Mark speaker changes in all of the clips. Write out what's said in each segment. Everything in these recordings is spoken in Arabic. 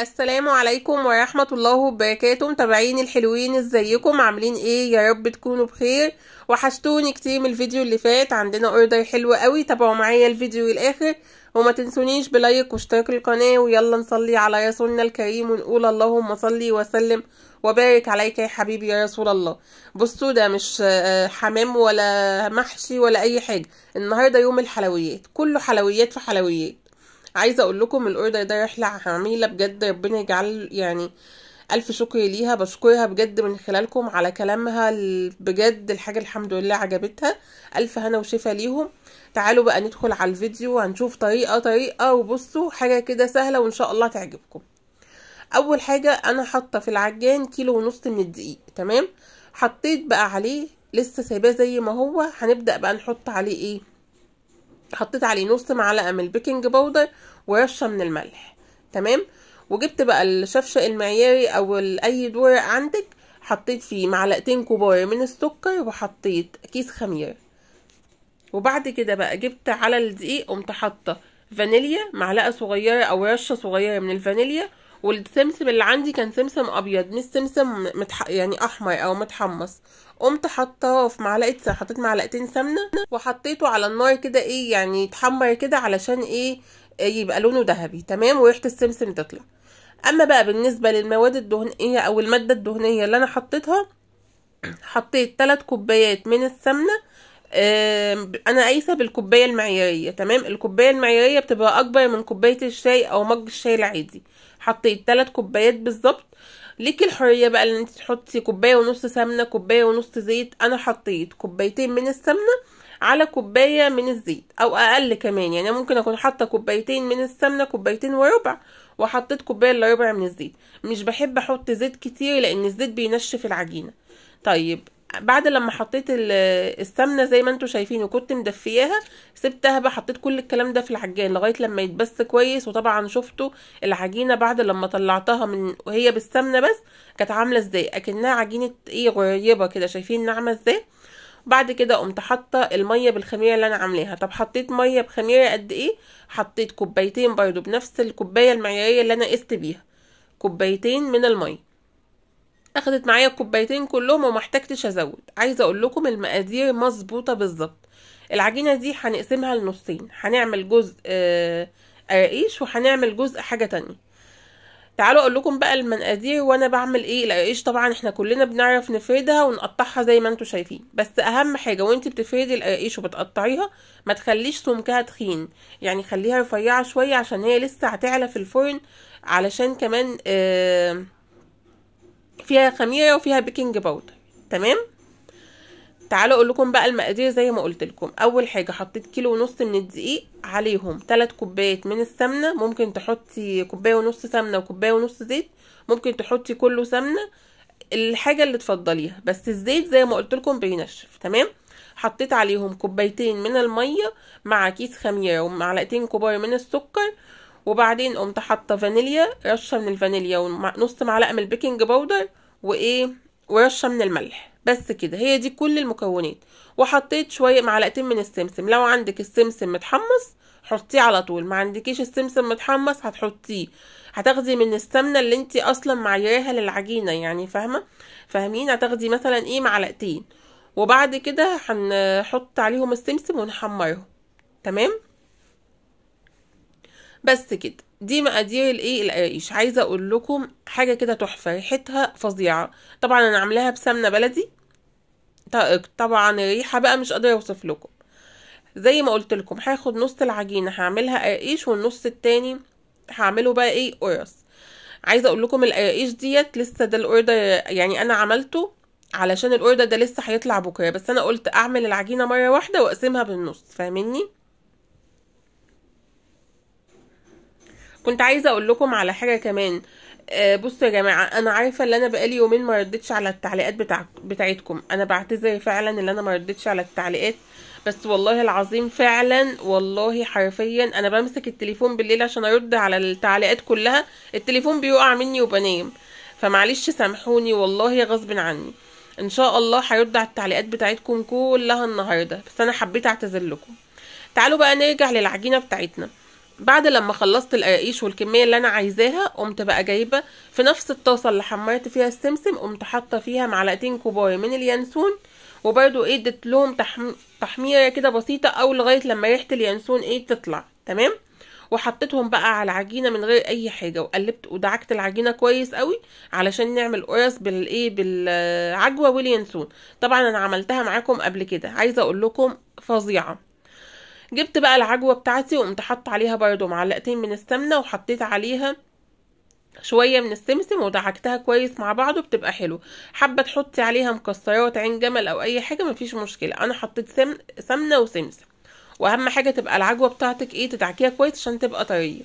Speaker 1: السلام عليكم ورحمة الله وبركاته متابعين الحلوين ازيكم عاملين ايه يا رب تكونوا بخير وحشتوني كتير من الفيديو اللي فات عندنا اوردر حلو قوي تابعوا معايا الفيديو الاخر وما تنسونيش بلايك واشتراك القناة ويلا نصلي على رسولنا الكريم ونقول اللهم صلي وسلم وبارك عليك يا حبيبي يا رسول الله بصوا ده مش آه، حمام ولا محشي ولا اي حاجة النهاردة يوم الحلويات كله حلويات في حلويات عايزه اقول لكم الاوردر ده رحله عميله بجد ربنا يجعل يعني الف شكر ليها بشكرها بجد من خلالكم على كلامها بجد الحاجه الحمد لله عجبتها الف هنا وشفا ليهم تعالوا بقى ندخل على الفيديو هنشوف طريقه طريقه وبصوا حاجه كده سهله وان شاء الله تعجبكم اول حاجه انا حاطه في العجان كيلو ونص من الدقيق تمام حطيت بقى عليه لسه سايباه زي ما هو هنبدا بقى نحط عليه ايه حطيت عليه نص معلقه من البيكنج باودر ورشه من الملح تمام وجبت بقى الشفشق المعياري او اي ورق عندك حطيت فيه معلقتين كبار من السكر وحطيت كيس خميره وبعد كده بقى جبت على الدقيق قمت حاطه فانيليا معلقه صغيره او رشه صغيره من الفانيليا والسمسم اللي عندي كان سمسم ابيض مش سمسم متح... يعني احمر او متحمص قمت حطاه في معلقه حطيت معلقتين سمنه وحطيته على النار كده ايه يعني يتحمر كده علشان إيه،, ايه يبقى لونه ذهبي تمام وريحه السمسم تطلع اما بقى بالنسبه للمواد الدهنيه او الماده الدهنيه اللي انا حطيتها حطيت 3 كوبايات من السمنه انا قايسه بالكوبايه المعياريه تمام الكوبايه المعياريه بتبقى اكبر من كوبايه الشاي او مج الشاي العادي حطيت ثلاث كوبايات بالظبط ليكي الحريه بقى ان انت تحطي كوبايه ونص سمنه كوبايه ونص زيت انا حطيت كوبايتين من السمنه على كوبايه من الزيت او اقل كمان يعني ممكن اكون حاطه كوبايتين من السمنه كوبايتين وربع وحطيت كوبايه الا ربع من الزيت مش بحب احط زيت كتير لان الزيت بينشف العجينه طيب بعد لما حطيت السمنه زي ما انتم شايفين وكنت مدفياها سبتها بقى حطيت كل الكلام ده في العجان لغايه لما يتبس كويس وطبعا شفتوا العجينه بعد لما طلعتها من وهي بالسمنه بس كانت عامله ازاي اكنها عجينه ايه غريبه كده شايفين ناعمه ازاي بعد كده قمت حاطه الميه بالخميره اللي انا عاملاها طب حطيت ميه بخميره قد ايه حطيت كوبايتين برضو بنفس الكوبايه المعياريه اللي انا قست بيها كوبايتين من الميه اخدت معايا الكوبايتين كلهم وما احتجتش ازود عايزه اقول لكم المقادير مظبوطه بالظبط العجينه دي هنقسمها لنصين هنعمل جزء آه، قراقيش وهنعمل جزء حاجه تانية تعالوا اقول لكم بقى المقادير وانا بعمل ايه القراقيش طبعا احنا كلنا بنعرف نفردها ونقطعها زي ما انتم شايفين بس اهم حاجه وانت بتفردي القراقيش وبتقطعيها ما تخليش سمكها تخين يعني خليها رفيعه شويه عشان هي لسه هتعلى في الفرن علشان كمان آه فيها خميره وفيها بيكنج باودر تمام تعالوا اقول لكم بقى المقادير زي ما قلت لكم اول حاجه حطيت كيلو ونص من الدقيق عليهم ثلاث كوبايات من السمنه ممكن تحطي كوبايه ونص سمنه وكوبايه ونص زيت ممكن تحطي كله سمنه الحاجه اللي تفضليها بس الزيت زي ما قلت لكم بينشف تمام حطيت عليهم كوبايتين من الميه مع كيس خميره ومعلقتين كبار من السكر وبعدين قمت حاطه فانيليا رشه من الفانيليا ونص معلقه من البيكنج باودر وايه ورشه من الملح بس كده هي دي كل المكونات وحطيت شويه معلقتين من السمسم لو عندك السمسم متحمص حطيه على طول ما عندكيش السمسم متحمص هتحطيه هتاخدي من السمنه اللي انت اصلا معياها للعجينه يعني فاهمه فاهمين هتاخدي مثلا ايه معلقتين وبعد كده هنحط عليهم السمسم ونحمرهم تمام بس كده دي مقادير الايه القراقيش عايزه اقول لكم حاجه كده تحفه ريحتها فظيعه طبعا انا عاملاها بسمنه بلدي طبعا الريحه بقى مش قادره اوصف لكم زي ما قلت لكم هاخد نص العجينه هعملها قريش والنص التاني هعمله بقى ايه قرص عايزه اقول لكم القراقيش ديت لسه ده الاوردر يعني انا عملته علشان الاوردر ده لسه هيطلع بكره بس انا قلت اعمل العجينه مره واحده واقسمها بالنص فاهميني كنت عايزه اقول لكم على حاجه كمان آه بصوا يا جماعه انا عارفه ان انا بقالي يومين ما ردتش على التعليقات بتاع بتاعتكم انا بعتذر فعلا ان انا ما ردتش على التعليقات بس والله العظيم فعلا والله حرفيا انا بمسك التليفون بالليل عشان ارد على التعليقات كلها التليفون بيقع مني وبنام فمعلش سامحوني والله غصب عني ان شاء الله هيرد على التعليقات بتاعتكم كلها النهارده بس انا حبيت اعتذر لكم تعالوا بقى نرجع للعجينه بتاعتنا بعد لما خلصت القراقيش والكميه اللي انا عايزاها قمت بقى جايبه في نفس الطاسه اللي حمرت فيها السمسم قمت حاطه فيها معلقتين كبار من اليانسون وبرده ايه لهم تحم... تحميره كده بسيطه او لغايه لما ريحه اليانسون ايه تطلع تمام وحطيتهم بقى على العجينه من غير اي حاجه وقلبت ودعكت العجينه كويس قوي علشان نعمل قرص بالايه بالعجوه واليانسون طبعا انا عملتها معاكم قبل كده عايزه اقول لكم فظيعه جبت بقى العجوه بتاعتي وقمت حط عليها برضو معلقتين من السمنه وحطيت عليها شويه من السمسم ودعكتها كويس مع بعضه بتبقى حلو حابه تحطي عليها مكسرات عين جمل او اي حاجه مفيش مشكله انا حطيت سمن سمنه وسمسم واهم حاجه تبقى العجوه بتاعتك ايه تدعكيها كويس عشان تبقى طريه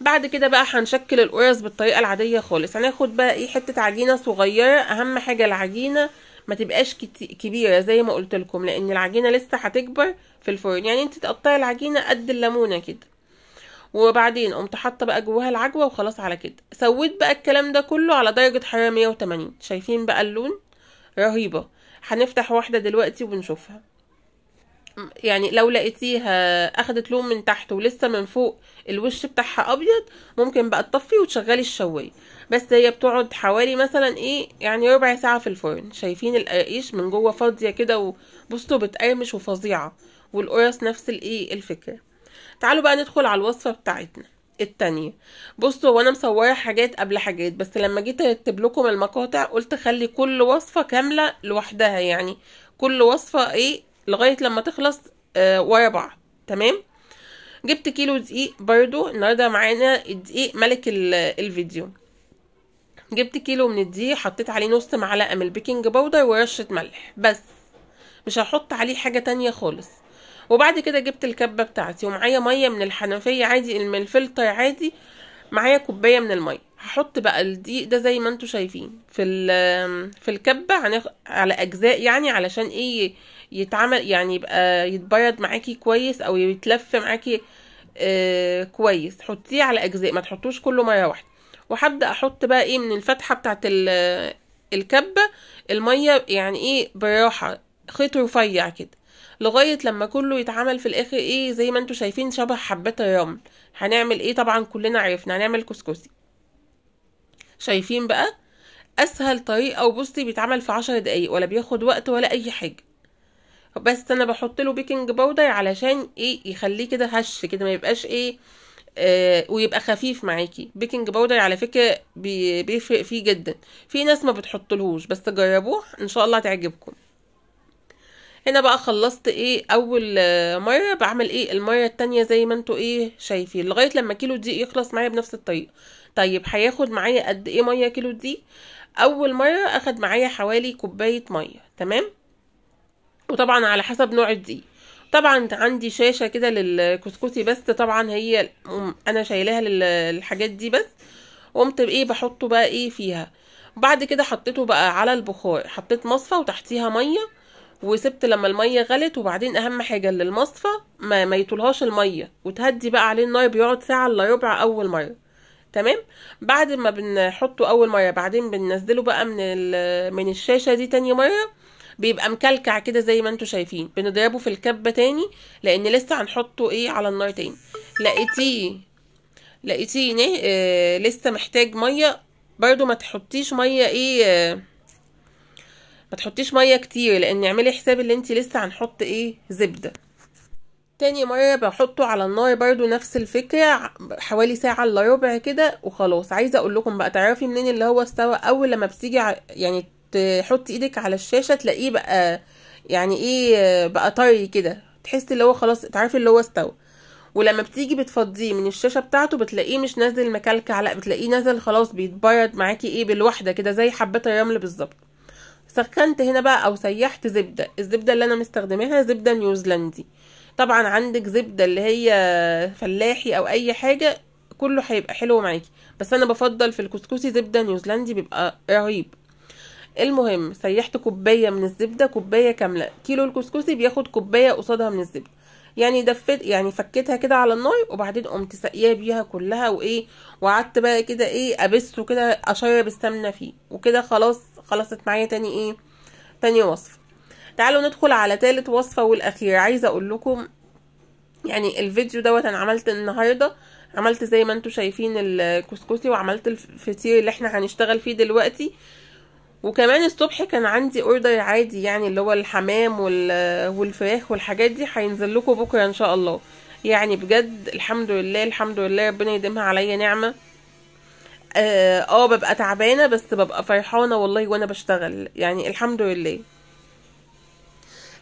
Speaker 1: بعد كده بقى هنشكل القرص بالطريقه العاديه خالص هناخد بقى ايه حته عجينه صغيره اهم حاجه العجينه ما تبقاش كبيره زي ما قلت لكم لان العجينه لسه هتكبر في الفرن يعني انت تقطعي العجينه قد الليمونه كده وبعدين قمت حاطه بقى جواها العجوه وخلاص على كده سويت بقى الكلام ده كله على درجه حراره 180 شايفين بقى اللون رهيبه هنفتح واحده دلوقتي ونشوفها يعني لو لقيتيها اخدت لون من تحت ولسه من فوق الوش بتاعها ابيض ممكن بقى تطفي وتشغلي الشوايه بس هي بتقعد حوالي مثلا ايه يعني ربع ساعه في الفرن شايفين القراقيش من جوه فاضيه كده وبصوا بتقرمش وفظيعه والقرص نفس الايه الفكره تعالوا بقى ندخل على الوصفه بتاعتنا التانية بصوا وانا مصوره حاجات قبل حاجات بس لما جيت ارتب لكم المقاطع قلت خلي كل وصفه كامله لوحدها يعني كل وصفه ايه لغايه لما تخلص آه، ورا بعض تمام جبت كيلو دقيق برضو النهارده معانا الدقيق ملك الفيديو جبت كيلو من الدقيق حطيت عليه نص معلقه من البيكنج باودر ورشه ملح بس مش هحط عليه حاجه تانية خالص وبعد كده جبت الكبه بتاعتي ومعايا ميه من الحنفيه عادي من الفلتر عادي معايا كوبايه من الميه هحط بقى الدقيق ده زي ما انتم شايفين في في الكبه على اجزاء يعني علشان ايه يتعمل يعني يبقى يتبيض معاكي كويس او يتلف معاكي آه، كويس حطيه على اجزاء ما تحطوش كله مره واحده وهبدا احط بقى ايه من الفتحه بتاعه الكبه الميه يعني ايه براحه خيط رفيع كده لغايه لما كله يتعمل في الاخر ايه زي ما انتم شايفين شبه حبات الرمل هنعمل ايه طبعا كلنا عرفنا هنعمل كسكسي شايفين بقى اسهل طريقه وبصي بيتعمل في عشر دقايق ولا بياخد وقت ولا اي حاجه بس انا بحط له بيكنج باودر علشان ايه يخليه كده هش كده ما يبقاش ايه آه ويبقى خفيف معاكي بيكنج باودر على فكره بي بيفرق فيه جدا في ناس ما بتحطلهوش بس جربوه ان شاء الله هتعجبكم هنا بقى خلصت ايه اول آه، مره بعمل ايه المره التانية زي ما انتوا ايه شايفين لغايه لما كيلو دي يخلص معايا بنفس الطريقه طيب هياخد معايا قد ايه ميه كيلو دي اول مره اخد معايا حوالي كوبايه ميه تمام وطبعا على حسب نوع الدقيق طبعا عندي شاشة كده للكسكسي بس طبعا هي انا شايلاها للحاجات دي بس قمت بايه بحطه بقى ايه فيها بعد كده حطيته بقى على البخار حطيت مصفى وتحتيها ميه وسبت لما الميه غلت وبعدين اهم حاجه للمصفى ما, ما يطولهاش الميه وتهدي بقى عليه النار بيقعد ساعه الا ربع اول مره تمام بعد ما بنحطه اول مره بعدين بننزله بقى من من الشاشه دي تاني مره بيبقى مكلكع كده زي ما انتم شايفين بنضربه في الكبه تاني لان لسه هنحطه ايه على النار تاني لقيتيه لقيتيه آه لسه محتاج ميه برضو ما تحطيش ميه ايه آه ما تحطيش ميه كتير لان اعملي حساب اللي انت لسه هنحط ايه زبده تاني مرة بحطه على النار برضو نفس الفكرة حوالي ساعة الا ربع كده وخلاص عايزة اقول لكم بقى تعرفي منين اللي هو استوى اول لما بتيجي يعني تحط ايدك على الشاشه تلاقيه بقى يعني ايه بقى طري كده تحس اللي هو خلاص تعرفي اللي هو استوى ولما بتيجي بتفضيه من الشاشه بتاعته بتلاقيه مش نازل مكلكع لا بتلاقيه نازل خلاص بيتبرد معاكي ايه بالوحده كده زي حبات الرمل بالظبط سخنت هنا بقى او سيحت زبده الزبده اللي انا مستخدماها زبده نيوزيلندي طبعا عندك زبده اللي هي فلاحي او اي حاجه كله هيبقى حلو معاكي بس انا بفضل في الكسكسي زبده نيوزيلندي بيبقى رهيب المهم سيحت كوبايه من الزبده كوبايه كامله كيلو الكسكسي بياخد كوبايه قصادها من الزبده يعني دفيت يعني فكيتها كده على النار وبعدين قمت ساقياه بيها كلها وايه وقعدت بقى كده ايه ابسه كده اشرب السمنه فيه وكده خلاص خلصت معايا تاني ايه تاني وصفه تعالوا ندخل على تالت وصفه والاخيره عايزه اقول لكم يعني الفيديو دوت انا عملت النهارده عملت زي ما انتم شايفين الكسكسي وعملت الفطير اللي احنا هنشتغل فيه دلوقتي وكمان الصبح كان عندي اوردر عادي يعني اللي هو الحمام والفراخ والحاجات دي هينزل لكم بكره ان شاء الله يعني بجد الحمد لله الحمد لله ربنا يديمها عليا نعمه اه, آه ببقى تعبانه بس ببقى فرحانه والله وانا بشتغل يعني الحمد لله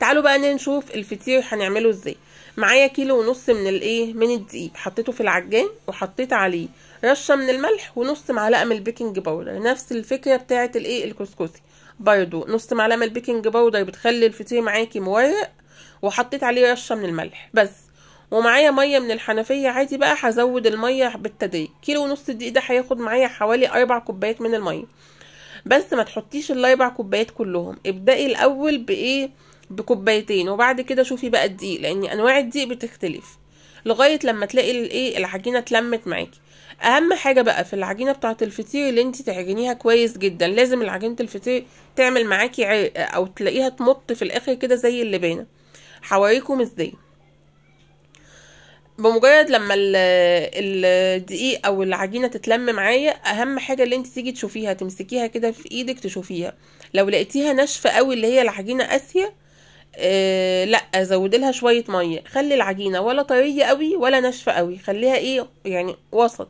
Speaker 1: تعالوا بقى نشوف الفطير هنعمله ازاي معايا كيلو ونص من الايه من الدقيق حطيته في العجان وحطيت عليه رشه من الملح ونص معلقه من البيكنج باودر نفس الفكره بتاعه الايه الكسكسي برضو نص معلقه من البيكنج باودر بتخلي الفطير معاكي مورق وحطيت عليه رشه من الملح بس ومعايا ميه من الحنفيه عادي بقى هزود الميه بالتدريج كيلو ونص دقيق ده هياخد معايا حوالي اربع كوبايات من الميه بس ما تحطيش الاربع كوبايات كلهم ابدأي الاول بايه بكوبايتين وبعد كده شوفي بقى الدقيق لان انواع الدقيق بتختلف لغايه لما تلاقي الايه العجينه اتلمت معاكي اهم حاجه بقى في العجينه بتاعه الفطير اللي انت تعجنيها كويس جدا لازم العجينه الفطير تعمل معاكي عرق او تلاقيها تمط في الاخر كده زي اللبانه هوريكم ازاي بمجرد لما الدقيق او العجينه تتلم معايا اهم حاجه اللي انت تيجي تشوفيها تمسكيها كده في ايدك تشوفيها لو لقيتيها ناشفه قوي اللي هي العجينه قاسيه آه، لا زودي لها شويه ميه خلي العجينه ولا طريه قوي ولا ناشفه قوي خليها ايه يعني وسط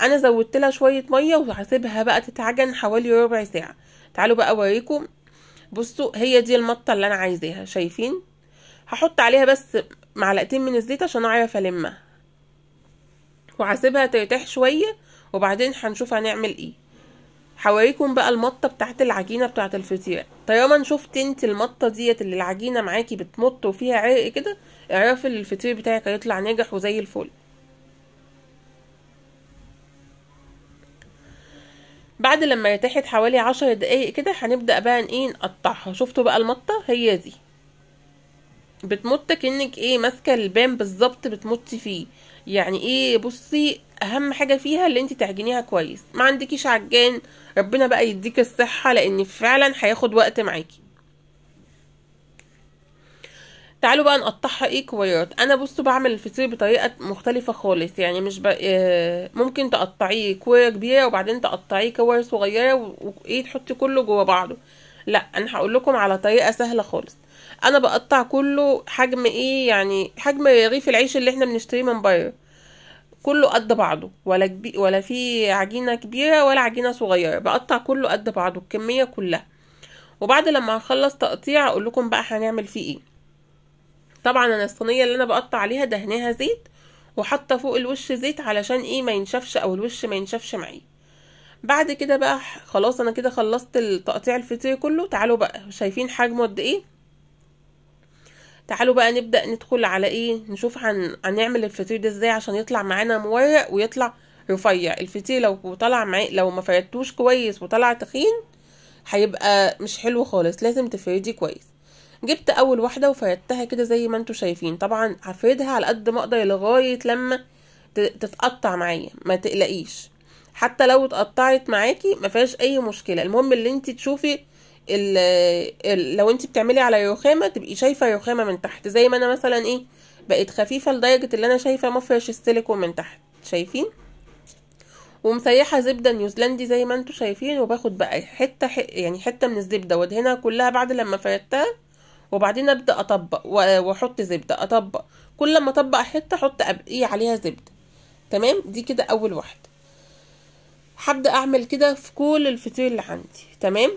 Speaker 1: انا زودت لها شويه ميه وهسيبها بقى تتعجن حوالي ربع ساعه تعالوا بقى اوريكم بصوا هي دي المطه اللي انا عايزاها شايفين هحط عليها بس معلقتين من الزيت عشان اعرف المها وهسيبها ترتاح شويه وبعدين هنشوف هنعمل ايه هوريكم بقى المطه بتاعت العجينه بتاعت الفطيره طالما شفت انت المطه ديت اللي العجينه معاكي بتمط وفيها عرق كده اعرفي الفطير بتاعك هيطلع ناجح وزي الفل بعد لما يتحت حوالي عشر دقايق كده هنبدأ بقى ايه نقطعها شفتوا بقى المطة هي دي بتمط كأنك ايه ماسكة البان بالظبط بتمطي فيه يعني ايه بصي اهم حاجة فيها اللي انت تعجنيها كويس ما عندكيش عجان ربنا بقى يديك الصحة لان فعلا هياخد وقت معاكي تعالوا بقى نقطعها ايه كويرات انا بصوا بعمل الفطير بطريقه مختلفه خالص يعني مش ب... آه، ممكن تقطعيه كويره كبيره وبعدين تقطعيه كور صغيره وايه تحطي كله جوه بعضه لا انا هقول لكم على طريقه سهله خالص انا بقطع كله حجم ايه يعني حجم رغيف العيش اللي احنا بنشتريه من بره كله قد بعضه ولا كبير ولا في عجينه كبيره ولا عجينه صغيره بقطع كله قد بعضه الكميه كلها وبعد لما هخلص تقطيع اقول لكم بقى هنعمل فيه ايه طبعا انا الصينيه اللي انا بقطع عليها دهناها زيت وحاطه فوق الوش زيت علشان ايه ما ينشفش او الوش ما ينشفش معي بعد كده بقى خلاص انا كده خلصت تقطيع الفطير كله تعالوا بقى شايفين حجمه قد ايه تعالوا بقى نبدا ندخل على ايه نشوف هن... هنعمل الفطير ده ازاي عشان يطلع معانا مورق ويطلع رفيع الفطير لو طلع معي لو ما فردتوش كويس وطلع تخين هيبقى مش حلو خالص لازم تفرديه كويس جبت اول واحده وفردتها كده زي ما انتم شايفين طبعا هفردها على قد ما اقدر لغايه لما تتقطع معايا ما تقلقيش حتى لو اتقطعت معاكي ما فيهاش اي مشكله المهم اللي انت تشوفي ال الـ لو انت بتعملي على رخامه تبقي شايفه رخامه من تحت زي ما انا مثلا ايه بقت خفيفه لدرجه اللي انا شايفه مفرش السيليكون من تحت شايفين ومسيحه زبده نيوزيلندي زي ما انتم شايفين وباخد بقى حته يعني حته من الزبده وادهنها كلها بعد لما فردتها وبعدين ابدا اطبق واحط زبده اطبق كل ما اطبق حته احط ايه عليها زبده تمام دي كده اول واحده هبدا اعمل كده في كل الفطير اللي عندي تمام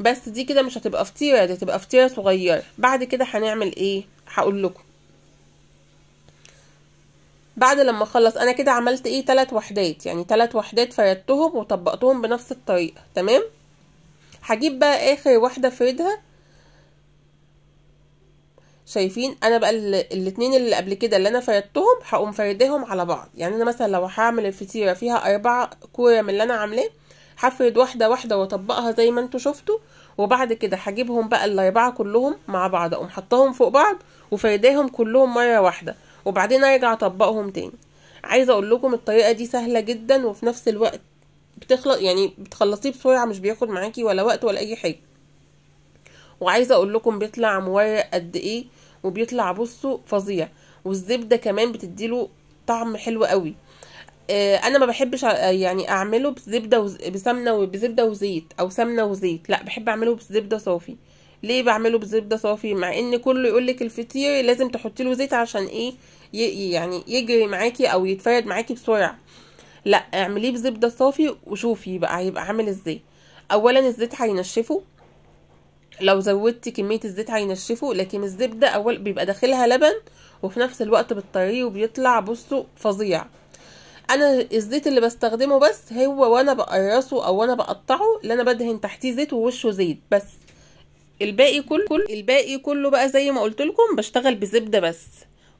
Speaker 1: بس دي كده مش هتبقى فطيره دي هتبقى فطيره صغيره بعد كده هنعمل ايه هقول لكم بعد لما اخلص انا كده عملت ايه ثلاث وحدات يعني ثلاث وحدات فردتهم وطبقتهم بنفس الطريقه تمام هجيب بقى اخر واحده فردها شايفين انا بقى الاتنين اللي قبل كده اللي انا فردتهم هقوم فردهم على بعض يعني انا مثلا لو هعمل الفطيره فيها اربع كوره من اللي انا عاملاه هفرد واحده واحده واطبقها زي ما انتوا شفتوا وبعد كده هجيبهم بقى الاربعه كلهم مع بعض اقوم حطاهم فوق بعض وفرداهم كلهم مره واحده وبعدين ارجع اطبقهم تاني عايزه اقول لكم الطريقه دي سهله جدا وفي نفس الوقت بتخلص يعني بتخلصيه بسرعه مش بياخد معاكي ولا وقت ولا اي حاجه وعايزه اقول لكم بيطلع مورق قد ايه وبيطلع بصوا فظيع والزبده كمان بتديله طعم حلو قوي آه، انا ما بحبش يعني اعمله بزبده بسمنه وبزبده وزيت او سمنه وزيت لا بحب اعمله بزبده صافي ليه بعمله بزبده صافي مع ان كله يقول لك الفطير لازم تحطي له زيت عشان ايه يعني يجري معاكي او يتفرد معاكي بسرعه لا اعمليه بزبده صافي وشوفي بقى هيبقى عامل ازاي اولا الزيت هينشفه لو زودتي كميه الزيت هينشفه لكن الزبده اول بيبقى داخلها لبن وفي نفس الوقت بتطريه وبيطلع بصه فظيع انا الزيت اللي بستخدمه بس هو وانا بقرصه او وانا بقطعه اللي انا بدهن تحتيه زيت ووشه زيت بس الباقي كله كل الباقي كله بقى زي ما قلت لكم بشتغل بزبده بس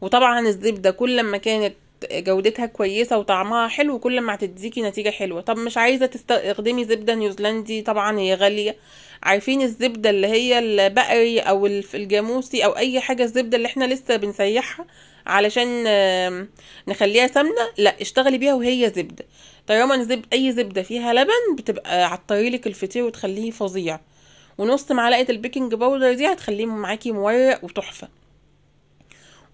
Speaker 1: وطبعا الزبده كل ما كانت جودتها كويسه وطعمها حلو كل ما هتديكي نتيجه حلوه طب مش عايزه تستخدمي زبده نيوزيلندي طبعا هي غاليه عارفين الزبده اللي هي البقري او الجاموسي او اي حاجه الزبده اللي احنا لسه بنسيحها علشان نخليها سمنه لا اشتغلي بيها وهي زبده طالما زب... اي زبده فيها لبن بتبقى عطري لك الفطير وتخليه فظيع ونص معلقه البيكنج باودر دي هتخليه معاكي مورق وتحفه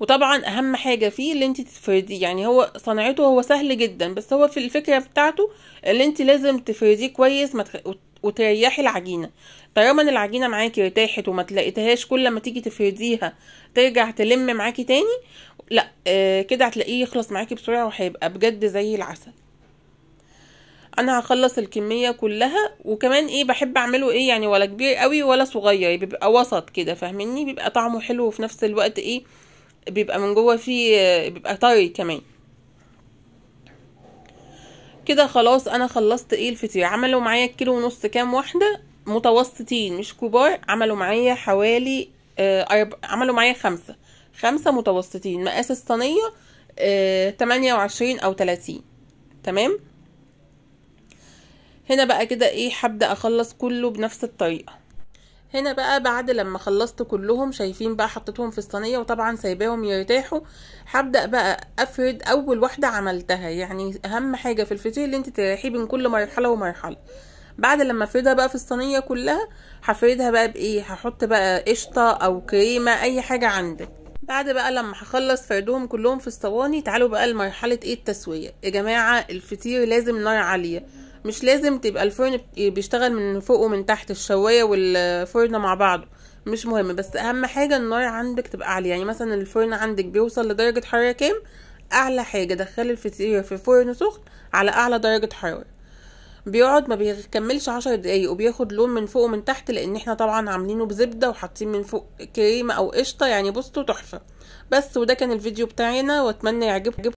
Speaker 1: وطبعا اهم حاجه فيه اللي انت تفرديه يعني هو صنعته هو سهل جدا بس هو في الفكره بتاعته اللي انت لازم تفرديه كويس وتريحي العجينه طالما ان العجينه معاكي ارتاحت وما تلاقيتهاش كل ما تيجي تفرديها ترجع تلم معاكي تاني لا آه كده هتلاقيه يخلص معاكي بسرعه وهيبقى بجد زي العسل انا هخلص الكميه كلها وكمان ايه بحب اعمله ايه يعني ولا كبير قوي ولا صغير بيبقى وسط كده فاهميني بيبقى طعمه حلو وفي نفس الوقت ايه بيبقى من جوه فيه بيبقى طري كمان كده خلاص انا خلصت ايه الفطير عملوا معايا كيلو ونص كام واحده متوسطين مش كبار عملوا معايا حوالي آه عملوا معايا خمسة خمسة متوسطين مقاس الصينية آه تمانية وعشرين أو تلاتين تمام هنا بقى كده ايه هبدأ اخلص كله بنفس الطريقة هنا بقى بعد لما خلصت كلهم شايفين بقى حطيتهم في الصينيه وطبعا سايباهم يرتاحوا هبدا بقى افرد اول واحده عملتها يعني اهم حاجه في الفطير اللي انت تريحيه بين كل مرحله ومرحله بعد لما افردها بقى في الصينيه كلها هفردها بقى بايه هحط بقى قشطه او كريمه اي حاجه عندك بعد بقى لما هخلص فردهم كلهم في الصواني تعالوا بقى لمرحله ايه التسويه يا جماعه الفطير لازم نار عاليه مش لازم تبقى الفرن بيشتغل من فوق ومن تحت الشوايه والفرن مع بعضه مش مهم بس اهم حاجه النار عندك تبقى عاليه يعني مثلا الفرن عندك بيوصل لدرجه حراره كام اعلى حاجه دخلي الفطيره في فرن سخن على اعلى درجه حراره بيقعد ما بيكملش عشر دقايق وبياخد لون من فوق ومن تحت لان احنا طبعا عاملينه بزبده وحاطين من فوق كريمه او قشطه يعني بصوا تحفه بس وده كان الفيديو بتاعنا واتمنى يعجبكم